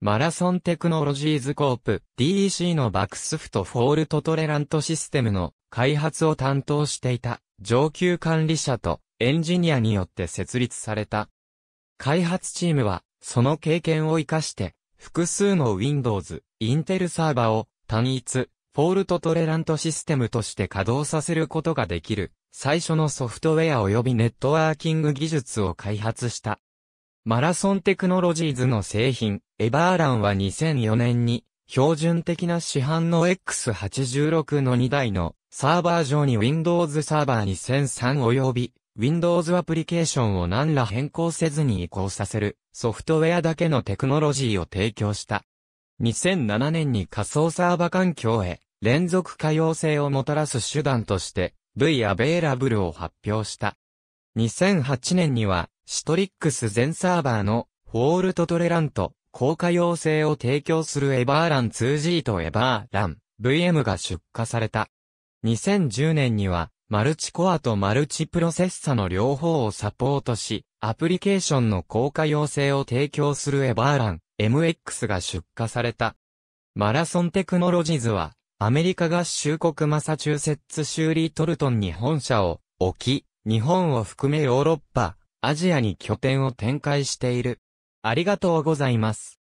マラソンテクノロジーズコープ DEC のバックスフトフォールトトレラントシステムの開発を担当していた上級管理者とエンジニアによって設立された。開発チームはその経験を活かして複数の Windows、Intel サーバーを単一、フォールトトレラントシステムとして稼働させることができる最初のソフトウェア及びネットワーキング技術を開発した。マラソンテクノロジーズの製品、エバーランは2004年に、標準的な市販の X86 の2台のサーバー上に Windows サーバー2003及び Windows アプリケーションを何ら変更せずに移行させるソフトウェアだけのテクノロジーを提供した。2007年に仮想サーバ環境へ連続可用性をもたらす手段として V アベーラブルを発表した。2008年には、シトリックス全サーバーの、フォールトトレラント、高可要請を提供するエバーラン 2G とエバーラン VM が出荷された。2010年には、マルチコアとマルチプロセッサの両方をサポートし、アプリケーションの高可要請を提供するエバーラン MX が出荷された。マラソンテクノロジーズは、アメリカ合衆国マサチューセッツ州リートルトンに本社を置き、日本を含めヨーロッパ、アジアに拠点を展開している。ありがとうございます。